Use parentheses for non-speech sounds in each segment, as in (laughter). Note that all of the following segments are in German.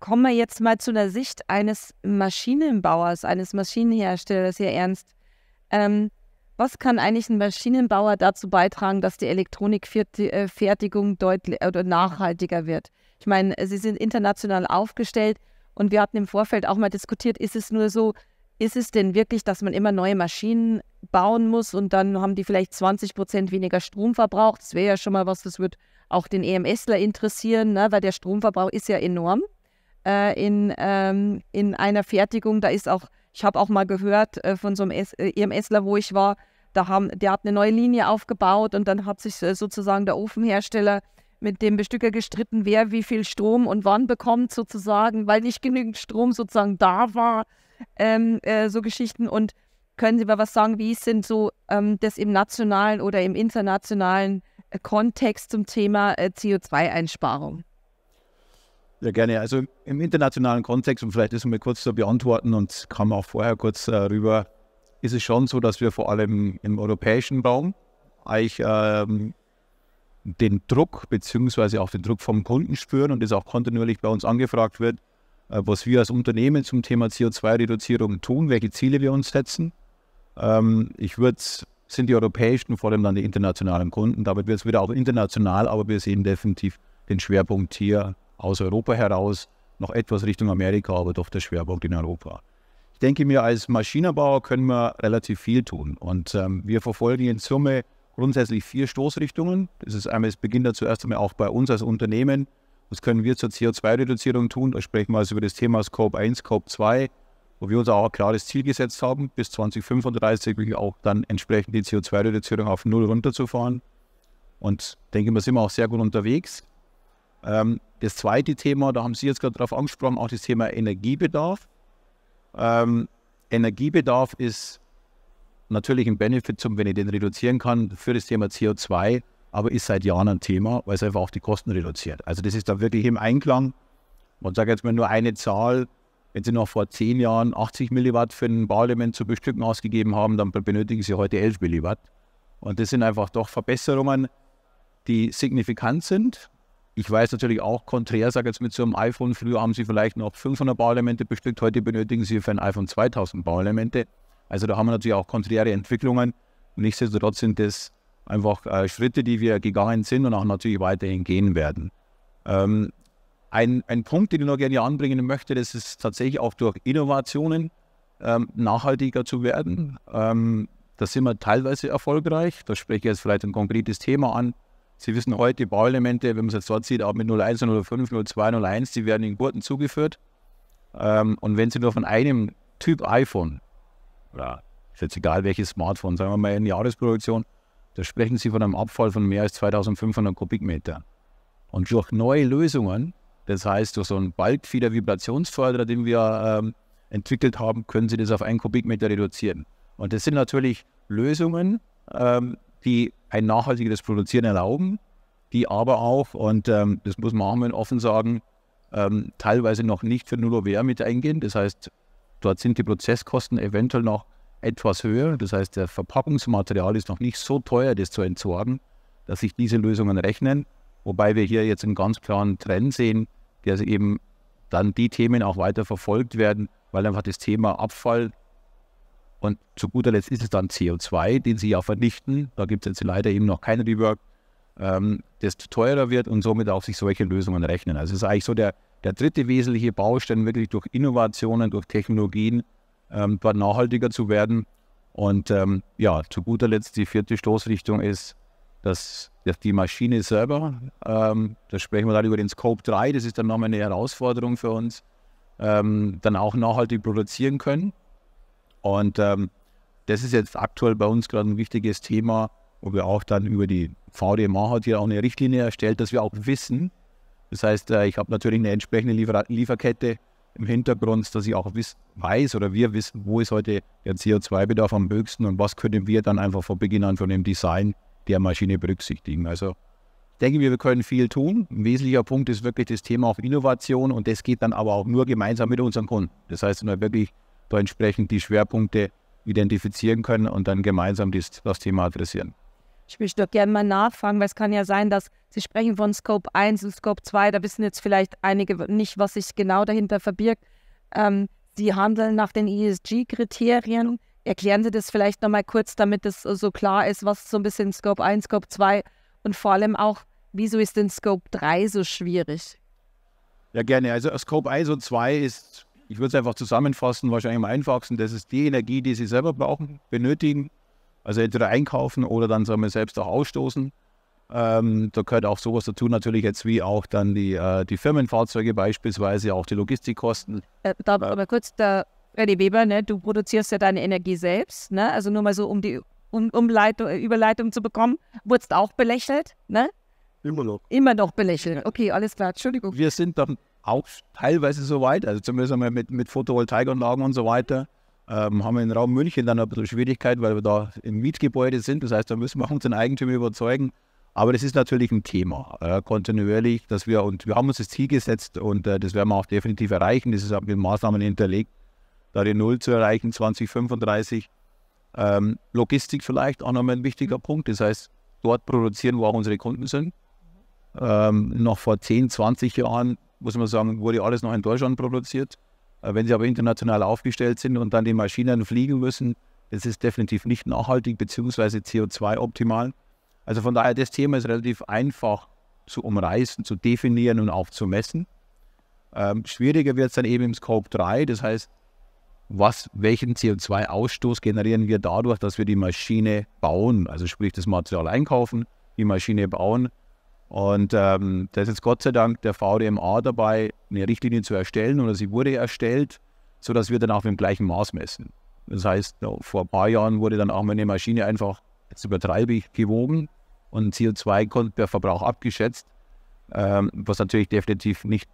kommen wir jetzt mal zu der Sicht eines Maschinenbauers, eines Maschinenherstellers hier ernst. Ähm, was kann eigentlich ein Maschinenbauer dazu beitragen, dass die Elektronikfertigung deutlich oder nachhaltiger wird? Ich meine, Sie sind international aufgestellt und wir hatten im Vorfeld auch mal diskutiert, ist es nur so, ist es denn wirklich, dass man immer neue Maschinen bauen muss und dann haben die vielleicht 20 Prozent weniger Stromverbrauch? Das wäre ja schon mal was, das wird auch den EMSler interessieren, ne? weil der Stromverbrauch ist ja enorm äh, in, ähm, in einer Fertigung. Da ist auch, ich habe auch mal gehört äh, von so einem S äh, EMSler, wo ich war, da haben, der hat eine neue Linie aufgebaut und dann hat sich äh, sozusagen der Ofenhersteller mit dem Bestücker gestritten, wer wie viel Strom und wann bekommt sozusagen, weil nicht genügend Strom sozusagen da war. Ähm, äh, so Geschichten und können Sie mal was sagen, wie sind so ähm, das im nationalen oder im internationalen äh, Kontext zum Thema äh, CO2-Einsparung? Ja, gerne. Also im internationalen Kontext, und vielleicht ist mal kurz zu beantworten und kam auch vorher kurz äh, rüber, ist es schon so, dass wir vor allem im europäischen Raum eigentlich ähm, den Druck beziehungsweise auch den Druck vom Kunden spüren und das auch kontinuierlich bei uns angefragt wird, äh, was wir als Unternehmen zum Thema CO2-Reduzierung tun, welche Ziele wir uns setzen. Ähm, ich würde sind die europäischen, vor allem dann die internationalen Kunden. Damit wird es wieder auch international, aber wir sehen definitiv den Schwerpunkt hier aus Europa heraus, noch etwas Richtung Amerika, aber doch der Schwerpunkt in Europa. Ich denke mir, als Maschinenbauer können wir relativ viel tun. Und ähm, wir verfolgen in Summe grundsätzlich vier Stoßrichtungen. Das ist einmal, es beginnt ja zuerst einmal auch bei uns als Unternehmen. Was können wir zur CO2-Reduzierung tun? Da sprechen wir also über das Thema Scope 1, Scope 2, wo wir uns auch ein klares Ziel gesetzt haben, bis 2035 wirklich auch dann entsprechend die CO2-Reduzierung auf Null runterzufahren. Und denke, wir sind auch sehr gut unterwegs. Ähm, das zweite Thema, da haben Sie jetzt gerade drauf angesprochen, auch das Thema Energiebedarf. Ähm, Energiebedarf ist natürlich ein Benefit, zum, wenn ich den reduzieren kann, für das Thema CO2, aber ist seit Jahren ein Thema, weil es einfach auch die Kosten reduziert. Also das ist da wirklich im Einklang. Man sagt jetzt mal nur eine Zahl, wenn Sie noch vor zehn Jahren 80 Milliwatt für ein Bauelement zu bestücken ausgegeben haben, dann benötigen Sie heute 11 Milliwatt. Und das sind einfach doch Verbesserungen, die signifikant sind. Ich weiß natürlich auch konträr, sage jetzt mit so einem iPhone, früher haben sie vielleicht noch 500 Bauelemente bestückt, heute benötigen sie für ein iPhone 2000 Bauelemente. Also da haben wir natürlich auch konträre Entwicklungen. Nichtsdestotrotz sind das einfach äh, Schritte, die wir gegangen sind und auch natürlich weiterhin gehen werden. Ähm, ein, ein, Punkt, den ich noch gerne anbringen möchte, das ist tatsächlich auch durch Innovationen ähm, nachhaltiger zu werden. Ähm, da sind wir teilweise erfolgreich. Da spreche ich jetzt vielleicht ein konkretes Thema an. Sie wissen heute, die Bauelemente, wenn man es jetzt dort sieht, auch mit 01, 05, 02, 01, die werden in Gurten zugeführt. Ähm, und wenn Sie nur von einem Typ iPhone, oder ist jetzt egal welches Smartphone, sagen wir mal in Jahresproduktion, da sprechen Sie von einem Abfall von mehr als 2500 Kubikmetern. Und durch neue Lösungen, das heißt durch so einen Balkfeder Vibrationsförderer, den wir ähm, entwickelt haben, können Sie das auf einen Kubikmeter reduzieren. Und das sind natürlich Lösungen, ähm, die ein nachhaltigeres Produzieren erlauben, die aber auch, und ähm, das muss man Armin offen sagen, ähm, teilweise noch nicht für Null OWR mit eingehen. Das heißt, dort sind die Prozesskosten eventuell noch etwas höher. Das heißt, das Verpackungsmaterial ist noch nicht so teuer, das zu entsorgen, dass sich diese Lösungen rechnen. Wobei wir hier jetzt einen ganz klaren Trend sehen, dass eben dann die Themen auch weiter verfolgt werden, weil einfach das Thema Abfall und zu guter Letzt ist es dann CO2, den sie ja vernichten. Da gibt es jetzt leider eben noch kein Rework, ähm, desto teurer wird und somit auch sich solche Lösungen rechnen. Also es ist eigentlich so der, der dritte wesentliche Baustein, wirklich durch Innovationen, durch Technologien ähm, dort nachhaltiger zu werden. Und ähm, ja, zu guter Letzt die vierte Stoßrichtung ist, dass, dass die Maschine selber, ähm, da sprechen wir dann über den Scope 3, das ist dann nochmal eine Herausforderung für uns, ähm, dann auch nachhaltig produzieren können. Und ähm, das ist jetzt aktuell bei uns gerade ein wichtiges Thema, wo wir auch dann über die VDMA hat hier auch eine Richtlinie erstellt, dass wir auch wissen. Das heißt, äh, ich habe natürlich eine entsprechende Liefer Lieferkette im Hintergrund, dass ich auch weiß oder wir wissen, wo ist heute der CO2-Bedarf am höchsten und was können wir dann einfach von Beginn an von dem Design der Maschine berücksichtigen. Also ich denke wir können viel tun. Ein wesentlicher Punkt ist wirklich das Thema auf Innovation und das geht dann aber auch nur gemeinsam mit unseren Kunden. Das heißt, wenn wir wirklich da entsprechend die Schwerpunkte identifizieren können und dann gemeinsam dies, das Thema adressieren. Ich möchte doch gerne mal nachfragen, weil es kann ja sein, dass Sie sprechen von Scope 1 und Scope 2, da wissen jetzt vielleicht einige nicht, was sich genau dahinter verbirgt. Ähm, Sie handeln nach den ESG-Kriterien. Erklären Sie das vielleicht nochmal kurz, damit es äh, so klar ist, was so ein bisschen Scope 1, Scope 2 und vor allem auch, wieso ist denn Scope 3 so schwierig? Ja, gerne. Also äh, Scope 1 und 2 ist ich würde es einfach zusammenfassen, wahrscheinlich am einfachsten. Das ist die Energie, die Sie selber brauchen, benötigen. Also entweder einkaufen oder dann sagen wir selbst auch ausstoßen. Ähm, da gehört auch sowas dazu natürlich jetzt wie auch dann die, äh, die Firmenfahrzeuge beispielsweise, auch die Logistikkosten. Äh, da, äh, aber kurz, da, René Weber, ne, du produzierst ja deine Energie selbst, ne? also nur mal so, um die um, Umleitung, Überleitung zu bekommen, wurdest auch belächelt, ne? Immer noch. Immer noch belächelt. Okay, alles klar, Entschuldigung. Wir sind dann auch teilweise so weit, also zumindest einmal mit, mit Photovoltaikanlagen und so weiter, ähm, haben wir im Raum München dann ein bisschen Schwierigkeiten, weil wir da im Mietgebäude sind. Das heißt, da müssen wir unseren Eigentümer überzeugen. Aber das ist natürlich ein Thema, äh, kontinuierlich, dass wir, und wir haben uns das Ziel gesetzt und äh, das werden wir auch definitiv erreichen. Das ist auch mit Maßnahmen hinterlegt, da die Null zu erreichen 2035. Ähm, Logistik vielleicht auch nochmal ein wichtiger Punkt. Das heißt, dort produzieren, wo auch unsere Kunden sind. Ähm, noch vor 10, 20 Jahren muss man sagen, wurde alles noch in Deutschland produziert. Äh, wenn sie aber international aufgestellt sind und dann die Maschinen fliegen müssen, das ist definitiv nicht nachhaltig bzw. CO2-optimal. Also von daher, das Thema ist relativ einfach zu umreißen, zu definieren und auch zu messen. Ähm, schwieriger wird es dann eben im Scope 3, das heißt, was, welchen CO2-Ausstoß generieren wir dadurch, dass wir die Maschine bauen, also sprich das Material einkaufen, die Maschine bauen und ähm, da ist jetzt Gott sei Dank der VDMA dabei, eine Richtlinie zu erstellen oder sie wurde erstellt, sodass wir dann auch im gleichen Maß messen. Das heißt, vor ein paar Jahren wurde dann auch mal eine Maschine einfach, jetzt übertreibe ich, gewogen und CO2 per Verbrauch abgeschätzt, ähm, was natürlich definitiv nicht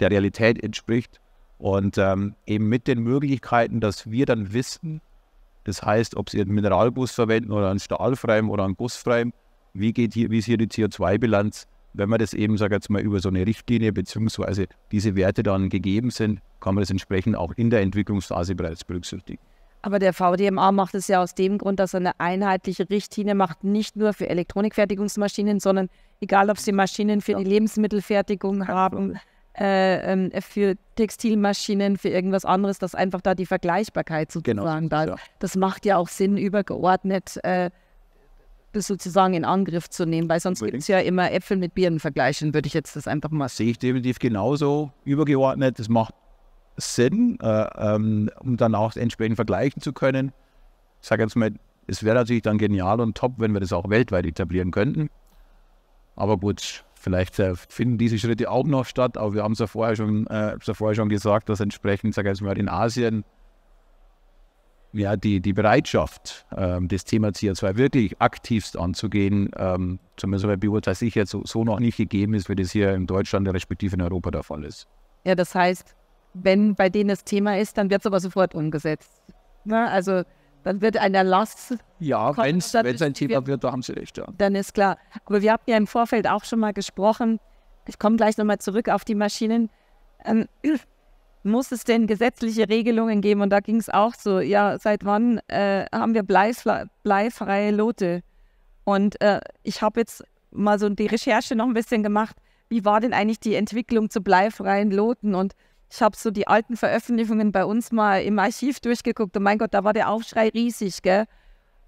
der Realität entspricht. Und ähm, eben mit den Möglichkeiten, dass wir dann wissen, das heißt, ob sie einen Mineralbus verwenden oder einen Stahlfreim oder einen Gussfreim, wie, geht hier, wie ist hier die CO2-Bilanz, wenn man das eben, sage ich jetzt mal, über so eine Richtlinie bzw. diese Werte dann gegeben sind, kann man das entsprechend auch in der Entwicklungsphase bereits berücksichtigen. Aber der VDMA macht es ja aus dem Grund, dass er eine einheitliche Richtlinie macht, nicht nur für Elektronikfertigungsmaschinen, sondern egal, ob sie Maschinen für die Lebensmittelfertigung haben, äh, ähm, für Textilmaschinen, für irgendwas anderes, dass einfach da die Vergleichbarkeit genau sozusagen genau, da ist. Ja. Das macht ja auch Sinn, übergeordnet äh, Beispiel sozusagen in Angriff zu nehmen, weil sonst gibt es ja immer Äpfel mit Birnen vergleichen, würde ich jetzt das einfach mal Sehe ich definitiv genauso übergeordnet. Das macht Sinn, äh, ähm, um dann auch entsprechend vergleichen zu können. Ich sage jetzt mal, es wäre natürlich dann genial und top, wenn wir das auch weltweit etablieren könnten. Aber gut, vielleicht äh, finden diese Schritte auch noch statt. Aber wir haben es ja vorher schon, äh, ja vorher schon gesagt, dass entsprechend, sage jetzt mal, in Asien ja, die, die Bereitschaft, ähm, das Thema CO2 wirklich aktivst anzugehen, ähm, zumindest bei beurteilt sicher so, so noch nicht gegeben ist, wie das hier in Deutschland respektive in Europa der Fall ist. Ja, das heißt, wenn bei denen das Thema ist, dann wird es aber sofort umgesetzt. Na, also dann wird ein Erlass. Ja, wenn es ein Thema wird, da haben Sie recht. Ja. Dann ist klar. Aber wir haben ja im Vorfeld auch schon mal gesprochen. Ich komme gleich nochmal zurück auf die Maschinen. Ähm, muss es denn gesetzliche Regelungen geben? Und da ging es auch so, ja, seit wann äh, haben wir bleifreie, Lote? Und äh, ich habe jetzt mal so die Recherche noch ein bisschen gemacht, wie war denn eigentlich die Entwicklung zu bleifreien Loten? Und ich habe so die alten Veröffentlichungen bei uns mal im Archiv durchgeguckt und mein Gott, da war der Aufschrei riesig, gell?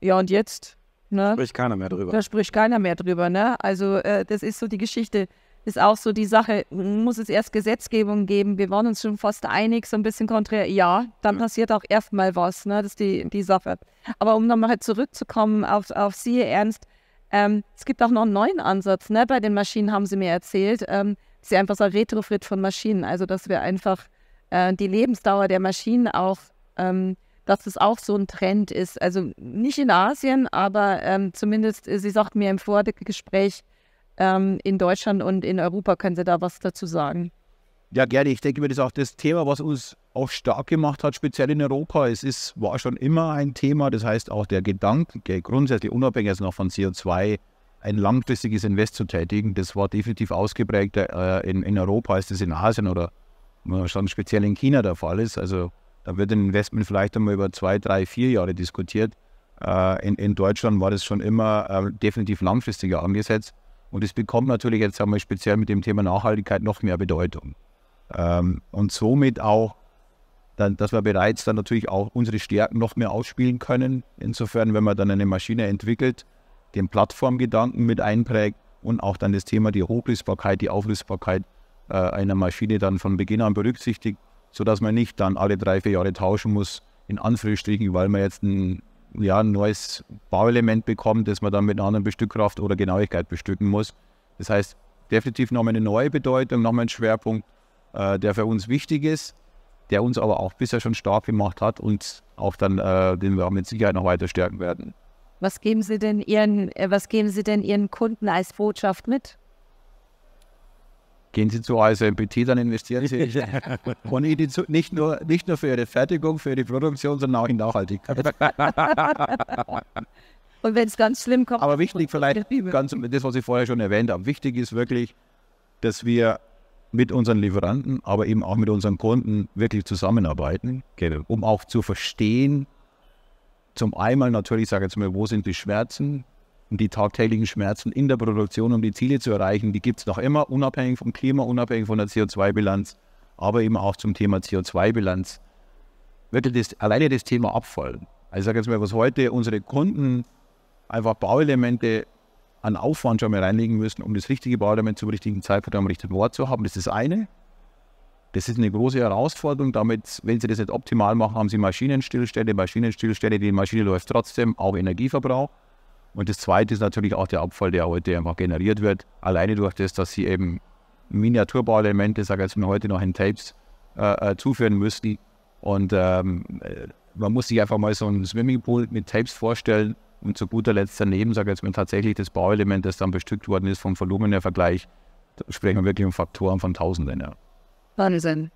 Ja, und jetzt? Ne? Spricht keiner mehr drüber. Da spricht keiner mehr drüber, ne? Also äh, das ist so die Geschichte ist auch so die Sache, muss es erst Gesetzgebung geben, wir waren uns schon fast einig, so ein bisschen konträr, ja, dann passiert auch erstmal was, ne? das ist die, die Sache. Aber um nochmal halt zurückzukommen auf, auf Sie, Ernst, ähm, es gibt auch noch einen neuen Ansatz, ne? bei den Maschinen haben Sie mir erzählt, ähm, das einfach so ein Retrofit von Maschinen, also dass wir einfach äh, die Lebensdauer der Maschinen auch... Ähm, dass das auch so ein Trend ist. Also nicht in Asien, aber ähm, zumindest, äh, sie sagten mir im Vorgespräch, ähm, in Deutschland und in Europa. Können Sie da was dazu sagen? Ja, gerne. Ich denke mir, das ist auch das Thema, was uns auch stark gemacht hat, speziell in Europa. Es ist, war schon immer ein Thema. Das heißt, auch der Gedanke, grundsätzlich unabhängig jetzt noch von CO2, ein langfristiges Invest zu tätigen, das war definitiv ausgeprägter äh, in, in Europa als das in Asien oder äh, schon speziell in China der Fall ist. Also da wird ein Investment vielleicht einmal über zwei, drei, vier Jahre diskutiert. Äh, in, in Deutschland war das schon immer äh, definitiv langfristiger angesetzt. Und es bekommt natürlich jetzt einmal speziell mit dem Thema Nachhaltigkeit noch mehr Bedeutung. Ähm, und somit auch, dass wir bereits dann natürlich auch unsere Stärken noch mehr ausspielen können. Insofern, wenn man dann eine Maschine entwickelt, den Plattformgedanken mit einprägt und auch dann das Thema die Hochlösbarkeit, die Auflösbarkeit äh, einer Maschine dann von Beginn an berücksichtigt, sodass man nicht dann alle drei, vier Jahre tauschen muss, in Anführungsstrichen, weil man jetzt ein ja, ein neues Bauelement bekommen, das man dann mit einer anderen Bestückkraft oder Genauigkeit bestücken muss. Das heißt, definitiv nochmal eine neue Bedeutung, nochmal ein Schwerpunkt, äh, der für uns wichtig ist, der uns aber auch bisher schon stark gemacht hat und auch dann, äh, den wir mit Sicherheit noch weiter stärken werden. Was geben Sie denn Ihren, äh, was geben Sie denn Ihren Kunden als Botschaft mit? Gehen Sie zu ASMPT, dann investieren Sie. Und (laughs) nicht nur, nicht nur für Ihre Fertigung, für Ihre Produktion, sondern auch in Nachhaltigkeit. (laughs) Und wenn es ganz schlimm kommt. Aber wichtig vielleicht, ganz, das, was ich vorher schon erwähnt habe, wichtig ist wirklich, dass wir mit unseren Lieferanten, aber eben auch mit unseren Kunden wirklich zusammenarbeiten, genau. um auch zu verstehen, zum einen natürlich, sage ich jetzt mal, wo sind die Schmerzen, und die tagtäglichen Schmerzen in der Produktion, um die Ziele zu erreichen, die gibt es noch immer, unabhängig vom Klima, unabhängig von der CO2-Bilanz, aber eben auch zum Thema CO2-Bilanz. Wirklich das, alleine das Thema Abfall. Also ich sage jetzt mal, was heute unsere Kunden einfach Bauelemente an Aufwand schon mal reinlegen müssen, um das richtige Bauelement zum richtigen Zeitpunkt am richtigen Ort zu haben, das ist das eine. Das ist eine große Herausforderung. Damit, wenn Sie das nicht optimal machen, haben Sie Maschinenstillstände. Maschinenstillstände, die Maschine läuft trotzdem, auch Energieverbrauch. Und das Zweite ist natürlich auch der Abfall, der heute einfach generiert wird. Alleine durch das, dass sie eben Miniaturbauelemente, sage ich jetzt mal heute noch in Tapes, äh, äh zuführen müssten. Und ähm, äh, man muss sich einfach mal so ein Swimmingpool mit Tapes vorstellen und zu guter Letzt daneben, sage ich jetzt mal tatsächlich das Bauelement, das dann bestückt worden ist vom Volumen her Vergleich, sprechen wir wirklich um Faktoren von Tausenden. Ja. Wahnsinn.